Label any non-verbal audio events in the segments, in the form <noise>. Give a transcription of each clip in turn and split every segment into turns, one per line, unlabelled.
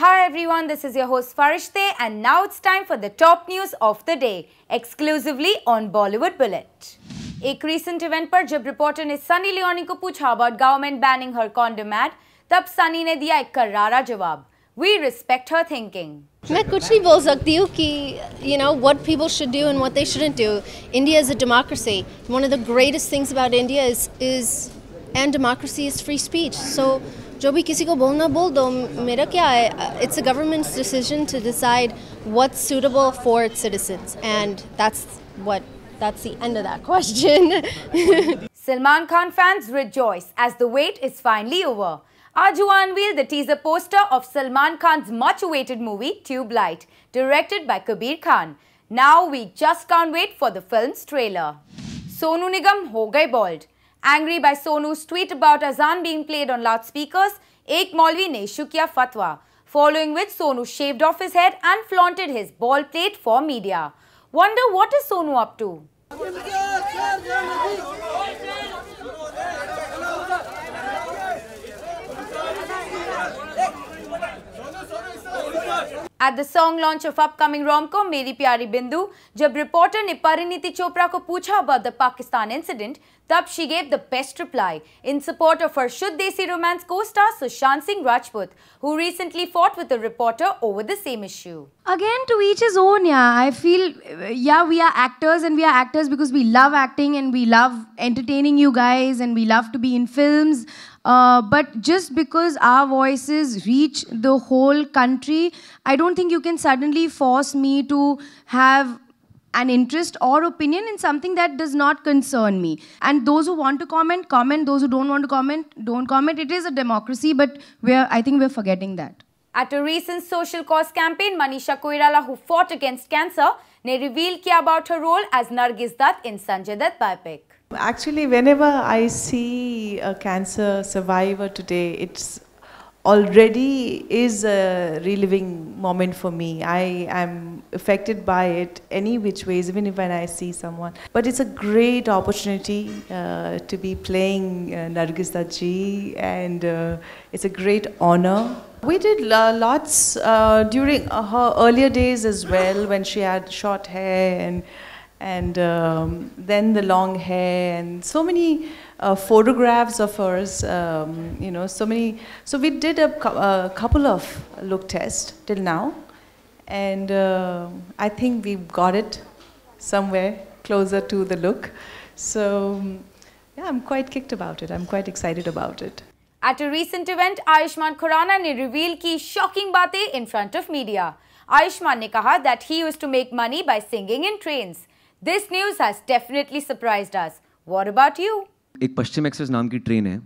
Hi everyone, this is your host Farishte and now it's time for the top news of the day, exclusively on Bollywood Bullet. a recent event पर जब reporter ने Sunny Leone को पूछा about government banning her condom ad, तब सनी ने दिया एक करारा जवाब.
We respect her thinking. मैं कुछ नहीं बोल सकती हूँ what people should do and what they shouldn't do. India is a democracy. One of the greatest things about India is and democracy is free speech. So जो भी किसी को बोलना बोल दो मेरा क्या It's it's a government's decision to decide what's suitable for its citizens and that's that's the end of that question. Salman <laughs> Khan fans
rejoice as the wait is finally over. Aju unveiled the teaser poster of Salman Khan's much-awaited movie Tube Light, directed by Kabir Khan. Now we just can't wait for the film's trailer. Sonu Nigam ho gaye bald. Angry by Sonu's tweet about azan being played on loudspeakers, Ek Maulvi ne Shukya fatwa, following which Sonu shaved off his head and flaunted his ball plate for media. Wonder what is Sonu up to? At the song launch of upcoming rom-com Meri Pyari Bindu, jab reporter ne Pariniti Chopra ko pucha about the Pakistan incident, tab she gave the best reply in support of her Shuddh Desi romance co-star Sushant Singh Rajput, who recently fought with a reporter over the same issue.
Again, to each his own, yeah. I feel, uh, yeah, we are actors and we are actors because we love acting and we love entertaining you guys and we love to be in films. Uh, but just because our voices reach the whole country, I don't think you can suddenly force me to have an interest or opinion in something that does not concern me. And those who want to comment, comment. Those who don't want to comment, don't comment. It is a democracy, but we're, I think we're forgetting that. At
a recent social cause campaign, Manisha Koirala, who fought against cancer, ne revealed kiya about her role as Nargis Dutt in Sanjay Dutt biopic.
Actually, whenever I see a cancer survivor today, it's already is a reliving moment for me. I am affected by it any which ways, even when I see someone. But it's a great opportunity uh, to be playing uh, Nargis Daji and uh, it's a great honor. We did lots uh, during her earlier days as well when she had short hair and and um, then the long hair and so many uh, photographs of hers um, you know so many so we did a, a couple of look tests till now and uh, i think we got it somewhere closer to the look so yeah i'm quite kicked about it i'm quite excited about it
at a recent event ayushman khurana ne reveal ki shocking bate in front of media ayushman ne kaha that he used to make money by singing in trains this news has definitely surprised us what about you
एक Paschim express नाम की train है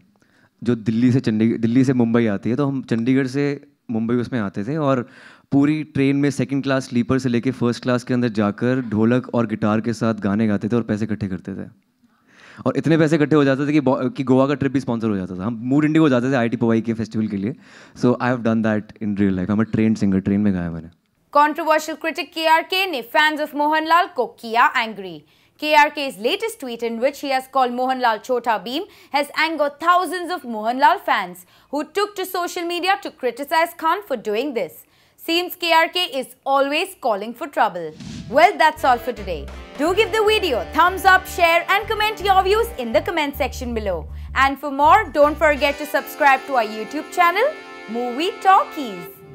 जो दिल्ली से चंडीगढ़ दिल्ली से मुंबई आती है तो हम चंडीगढ़ से मुंबई उसमें आते थे और पूरी ट्रेन में सेकंड क्लास स्लीपर से लेके फर्स्ट क्लास के अंदर जाकर ढोलक और गिटार के साथ गाने गाते थे और पैसे इकट्ठे करते थे और इतने पैसे इकट्ठे हो जाते थे कि कि गोवा का ट्रिप भी स्पॉन्सर हो जाता था हम मूड इंडिया हो जाते थे आई टी पवाई के फेस्टिवल के लिए so I have done that in real life हम ट्रेन सिंगर ट्रेन में गाया मैंने
Controversial critic KRK ने fans of Mohanlal को किया angry. KRK's latest tweet in which he has called Mohanlal Chota Beam has angered thousands of Mohanlal fans who took to social media to criticize Khan for doing this. Seems KRK is always calling for trouble. Well, that's all for today. Do give the video thumbs up, share and comment your views in the comment section below. And for more, don't forget to subscribe to our YouTube channel, Movie Talkies.